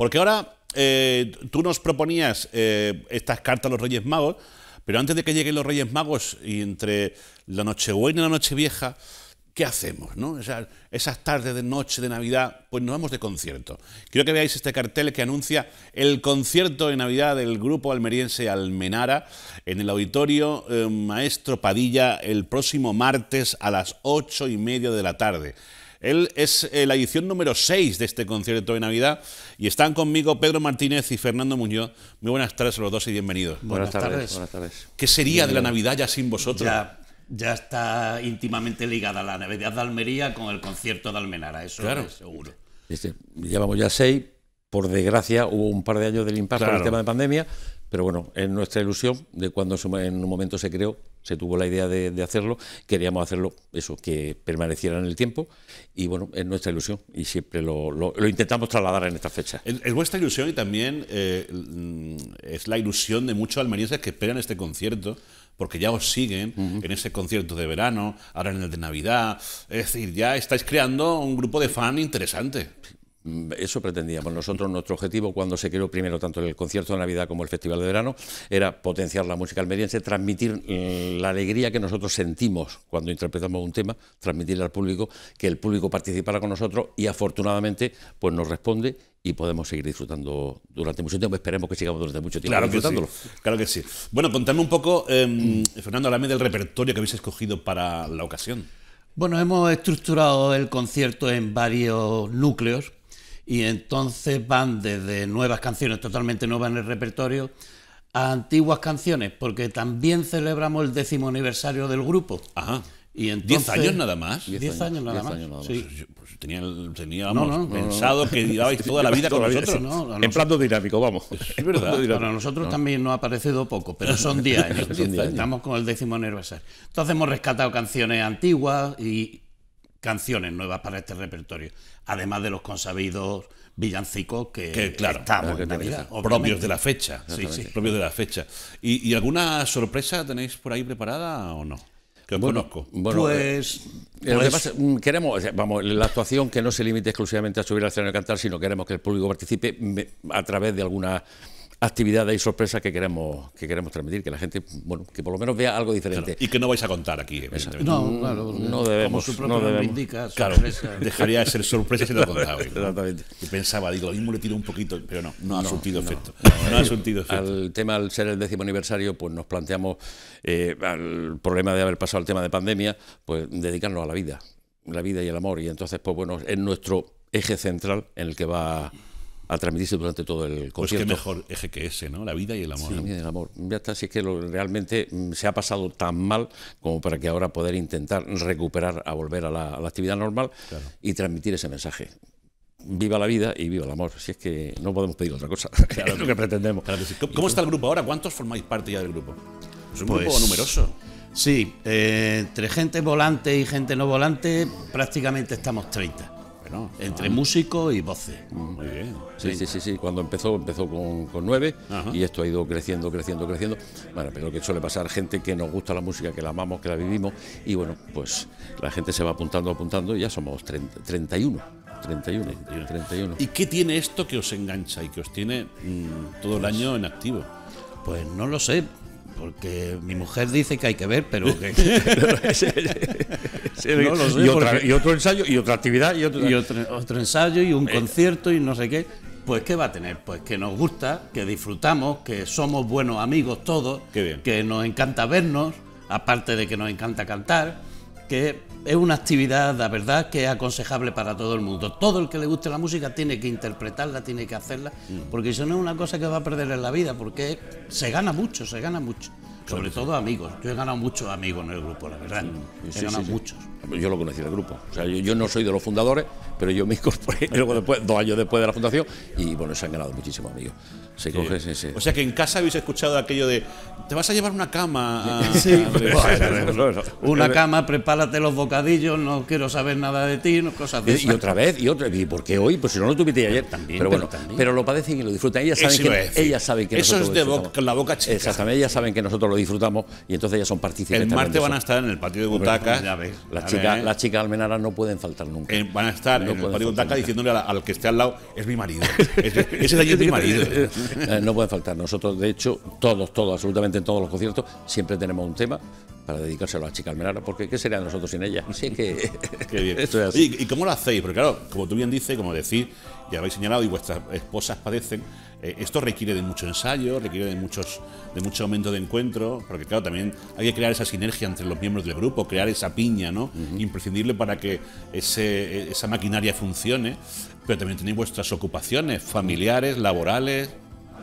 Porque ahora eh, tú nos proponías eh, estas cartas a los Reyes Magos, pero antes de que lleguen los Reyes Magos y entre la noche buena y la noche vieja, ¿qué hacemos? esas tardes de noche de Navidad, pues nos vamos de concierto. Quiero que veáis este cartel que anuncia el concierto de Navidad del grupo almeriense Almenara en el auditorio eh, Maestro Padilla el próximo martes a las ocho y media de la tarde. Él es eh, la edición número 6 de este concierto de Navidad y están conmigo Pedro Martínez y Fernando Muñoz. Muy buenas tardes a los dos y bienvenidos. Buenas, tardes, ¿Qué sería de la Navidad ya sin vosotros? Ya está íntimamente ligada la Navidad de Almería con el concierto de Almenara, eso claro. es seguro. Este, llevamos ya seis, por desgracia hubo un par de años de impacto por el tema de pandemia, pero bueno, es nuestra ilusión de cuando en un momento se creó, se tuvo la idea de, hacerlo, queríamos hacerlo, eso, que permaneciera en el tiempo, y bueno, es nuestra ilusión, y siempre lo, intentamos trasladar en esta fecha. Es, vuestra ilusión y también eh, es la ilusión de muchos almerienses que esperan este concierto, porque ya os siguen en ese concierto de verano, ahora en el de Navidad, es decir, ya estáis creando un grupo de fan interesante. Mm, eso pretendíamos. Nosotros, nuestro objetivo, cuando se creó primero tanto el concierto de Navidad como el Festival de Verano, era potenciar la música almeriense, transmitir mm, la alegría que nosotros sentimos cuando interpretamos un tema, transmitirle al público, que el público participara con nosotros y afortunadamente pues nos responde y podemos seguir disfrutando durante mucho tiempo. Esperemos que sigamos durante mucho tiempo claro disfrutándolo. Que sí, claro que sí. Bueno, contame un poco, em, Fernando, háblame del repertorio que habéis escogido para la ocasión. Bueno, hemos estructurado el concierto en varios núcleos y entonces van desde nuevas canciones totalmente nuevas en el repertorio a antiguas canciones, porque también celebramos el décimo aniversario del grupo. Ajá. Y entonces, ¿Diez años nada más? Diez, años, nada más. Pues, teníamos pensado que llevabais toda la vida con nosotros. nosotros. en plato dinámico, vamos. Es verdad. Para nosotros también nos ha parecido poco, pero son diez años. Estamos con el décimo aniversario. Entonces hemos rescatado canciones antiguas y canciones nuevas para este repertorio, además de los consabidos villancicos que, que estamos en Navidad, propios de la fecha, sí, propios de la fecha. ¿Y, alguna sorpresa tenéis por ahí preparada o no? Que conozco. Bueno, pues, eh, pues- mm, queremos, vamos, la actuación que no se limite exclusivamente a subir al escenario y cantar, sino queremos que el público participe a través de alguna actividades y sorpresas que queremos, que queremos transmitir, que la gente, bueno, que por lo menos vea algo diferente. y que no vais a contar aquí, evidentemente. No, claro, no debemos. Como su no debemos. Indica, claro, dejaría de ser sorpresa si lo contaba. Exactamente. Y pensaba, digo, lo mismo le tiro un poquito, pero no, no ha surtido efecto. No, ha eh, surtido efecto. Al tema, al ser el décimo aniversario, pues nos planteamos, eh, al problema de haber pasado el tema de pandemia, pues dedicarnos a la vida, la vida y el amor. Y entonces, pues bueno, es nuestro eje central en el que va a transmitirse durante todo el pues concierto. Pues que mejor eje que ese, ¿no? La vida y el amor. la vida y el amor. Ya está, si es que realmente mm, se ha pasado tan mal como para que ahora poder intentar recuperar a volver a la, actividad normal y transmitir ese mensaje viva la vida y viva el amor. Si es que no podemos pedir otra cosa, es lo que pretendemos. ¿Cómo, está el grupo ahora? ¿Cuántos formáis parte ya del grupo? Es un grupo pues, numeroso. Sí, eh, entre gente volante y gente no volante, prácticamente estamos 30. Entre ah. músico y voces. Mm, muy bien. Sí, sí, sí, sí. Cuando empezó, empezó con, nueve y esto ha ido creciendo, creciendo, creciendo. Bueno, pero que suele pasar, gente que nos gusta la música, que la amamos, que la vivimos, y bueno, pues la gente se va apuntando, apuntando, y ya somos 31. 31, 31. ¿Y qué tiene esto que os engancha y que os tiene mm, todo el pues año en activo? Pues no lo sé, porque mi mujer dice que hay que ver, pero y, otro ensayo, y otra actividad, y, otro... ensayo, y un eh. concierto, y no sé qué. Pues ¿qué va a tener? Pues que nos gusta, que disfrutamos, que somos buenos amigos todos, que nos encanta vernos, aparte de que nos encanta cantar, que es una actividad, la verdad, que es aconsejable para todo el mundo. Todo el que le guste la música tiene que interpretarla, tiene que hacerla, mm. porque eso no es una cosa que va a perder en la vida, porque se gana mucho, se gana mucho. Sobre todo amigos. Yo he ganado muchos amigos en el grupo, la verdad. Sí, muchos. Yo lo conocí del grupo. O sea, yo, no soy de los fundadores, pero yo me incorporé luego después, dos años después de la fundación y bueno, se han ganado muchísimos amigos. O sea que en casa habéis escuchado aquello de te vas a llevar una cama. una cama, prepárate los bocadillos, no quiero saber nada de ti, cosas de y, otra vez, y otra vez, ¿y por qué hoy? Pues si no lo tuviste ayer también. Pero bueno, pero, lo padecen y lo disfrutan. Ellas saben, que, saben que Eso es de la boca chica. Exactamente, ellas saben que nosotros lo disfrutamos y entonces ya son partícipes. El martes van a estar en el patio de butaca Ya ves, las, chicas, las almenaras no pueden faltar nunca. Eh, van a estar en el patio de butacas diciéndole al que esté al lado, es mi marido. ese de mi marido. Eh, no pueden faltar. Nosotros, de hecho, todos, todos, absolutamente en todos los conciertos, siempre tenemos un tema para dedicárselo a la chica Almenara, porque ¿qué serían nosotros sin ella? Así que... bien. ¿Y, cómo lo hacéis? Porque claro, como tú bien dices, como decir ya habéis señalado y vuestras esposas padecen, eh, esto requiere de mucho ensayo, requiere de muchos de mucho momento de encuentro, porque claro, también hay que crear esa sinergia entre los miembros del grupo, crear esa piña, ¿no? Imprescindible para que ese, esa maquinaria funcione, pero también tenéis vuestras ocupaciones familiares, laborales,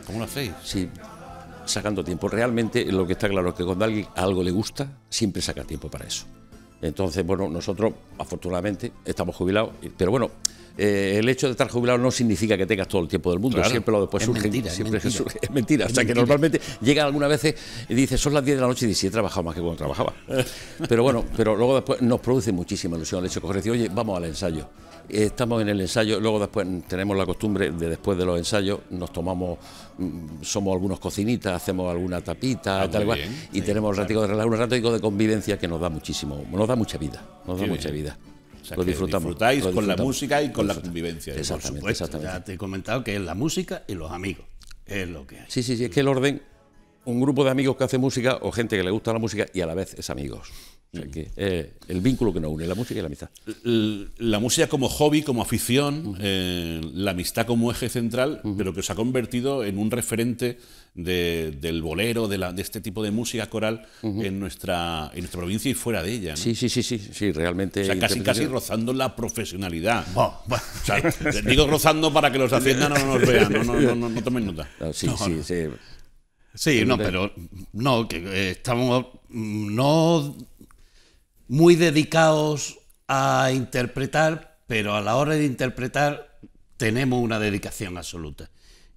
¿cómo lo hacéis? Sí, sacando tiempo. Realmente lo que está claro es que cuando alguien algo le gusta, siempre saca tiempo para eso. Entonces, bueno, nosotros afortunadamente estamos jubilados, pero bueno, eh, el hecho de estar jubilado no significa que tengas todo el tiempo del mundo, siempre lo después surge. siempre es mentira. es mentira. o sea que normalmente llega algunas veces y dice, son las 10 de la noche y dice, sí, he trabajado más que cuando trabajaba. pero bueno, pero luego después nos produce muchísima ilusión el hecho de coger oye, vamos al ensayo. Estamos en el ensayo, luego después tenemos la costumbre de después de los ensayos nos tomamos, mm, somos algunos cocinitas, hacemos alguna tapita, ah, tal cual, y tenemos ratico de un ratico de convivencia que nos da muchísimo, nos da mucha vida, nos da mucha vida. O Disfrutáis con la música y con la convivencia. Exactamente, Ya te he comentado que es la música y los amigos. Es lo que Sí, sí, sí. Es que el orden, un grupo de amigos que hace música o gente que le gusta la música y a la vez es amigos. Mm. Eh, el vínculo que nos une, la música y la amistad. La música como hobby, como afición, eh, la amistad como eje central, pero que se ha convertido en un referente del bolero, de, este tipo de música coral en, nuestra, nuestra provincia y fuera de ella. Sí, sí, sí, sí, sí, realmente. casi, casi rozando la profesionalidad. digo rozando para que los Hacienda no nos vean, no, tomen nota. sí, sí, sí. Sí, no, pero no, que eh, estamos mm, no muy dedicados a interpretar, pero a la hora de interpretar tenemos una dedicación absoluta.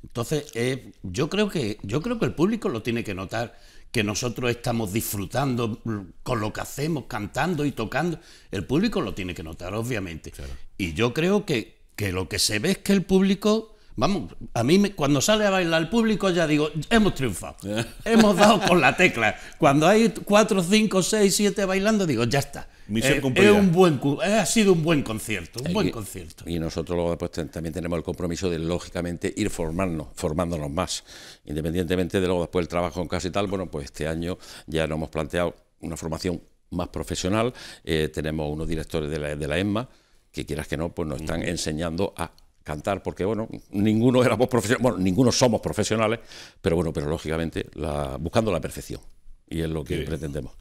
Entonces, eh, yo, creo que, yo creo que el público lo tiene que notar, que nosotros estamos disfrutando con lo que hacemos, cantando y tocando. El público lo tiene que notar, obviamente. Y yo creo que, que lo que se ve es que el público Vamos, a mí cuando sale a bailar el público ya digo, hemos triunfado, hemos dado con la tecla. Cuando hay cuatro, cinco, seis, siete bailando, digo, ya está. Eh, es un buen, eh, ha sido un buen concierto, un eh, buen y, concierto. Y nosotros luego después también tenemos el compromiso de, lógicamente, ir formarnos, formándonos más. Independientemente de luego después el trabajo en casa y tal, bueno, pues este año ya nos hemos planteado una formación más profesional. tenemos unos directores de la, de ESMA que quieras que no, pues nos están enseñando a cantar, porque bueno, ninguno éramos profesionales, bueno, ninguno somos profesionales, pero bueno, pero lógicamente la, buscando la perfección, y es lo que pretendemos.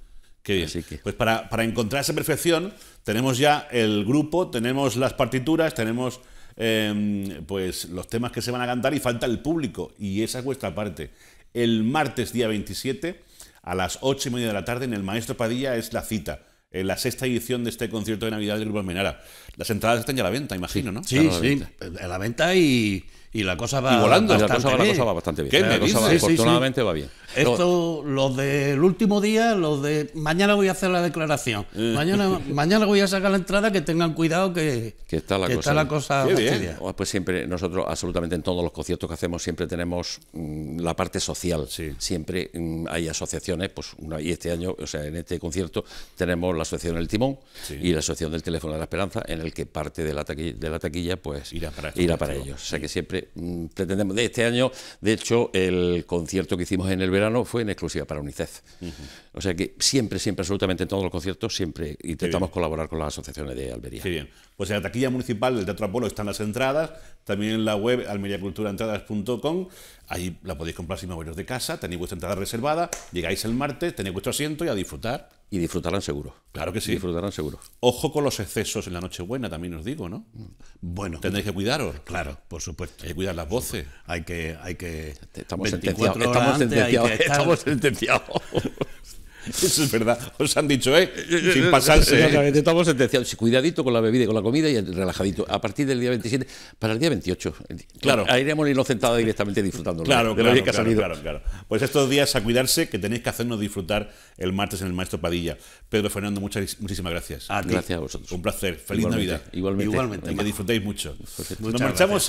Qué bien. que. Pues para, encontrar esa perfección, tenemos ya el grupo, tenemos las partituras, tenemos em, pues los temas que se van a cantar y falta el público, y esa es vuestra parte. El martes día 27 a las 8 y media de la tarde en el Maestro Padilla es la cita en la sexta edición de este concierto de Navidad del Grupo Almenara. Las entradas están ya a la venta, imagino, ¿no? Sí, sí, a la venta y, y la cosa va volando, bastante la bien. va bastante bien. afortunadamente va bien. Esto, los del último día, los de mañana voy a hacer la declaración, eh. mañana, mañana voy a sacar la entrada, que tengan cuidado que, que está la cosa, oh, Pues siempre, nosotros absolutamente en todos los conciertos que hacemos siempre tenemos mm, la parte social, siempre mm, hay asociaciones, pues una, y este año, o sea, en este concierto tenemos la asociación El Timón y la asociación del Teléfono de la Esperanza, en el que parte de la taquilla, pues para, irá para ellos. O sea que siempre Mm, pretendemos. De este año, de hecho, el concierto que hicimos en el verano fue en exclusiva para UNICEF. O sea que siempre, siempre, absolutamente en todos los conciertos, siempre intentamos colaborar con las asociaciones de albería bien. Pues en la taquilla municipal del Teatro Apolo están las entradas, también en la web almeriaculturaentradas.com. Ahí la podéis comprar si no de casa, tenéis vuestra entrada reservada, llegáis el martes, tenéis vuestro asiento y a disfrutar. Y disfrutarán seguro. Claro que sí. Disfrutarán seguro. Ojo con los excesos en la Nochebuena, también os digo, ¿no? Mm. Bueno. Tendréis que cuidaros. Claro, por supuesto. Hay que cuidar las voces. Hay que. Hay que estamos sentenciados. Estamos, estamos sentenciados. Eso es verdad. Os han dicho, ¿eh? eh, eh Sin eh, pasarse. Exactamente. Estamos sentenciados. Cuidadito con la bebida y con la comida y relajadito. A partir del día 27, para el día 28. Claro. Ahí iremos inocentados directamente disfrutando. Claro, claro, que claro, Pues estos días a cuidarse, que tenéis que hacernos disfrutar el martes en el Maestro Padilla. Pedro Fernando, muchas, muchísimas gracias. gracias a vosotros. Un placer. Feliz Navidad. Igualmente. Igualmente. Y que disfrutéis mucho. Pues, Nos marchamos a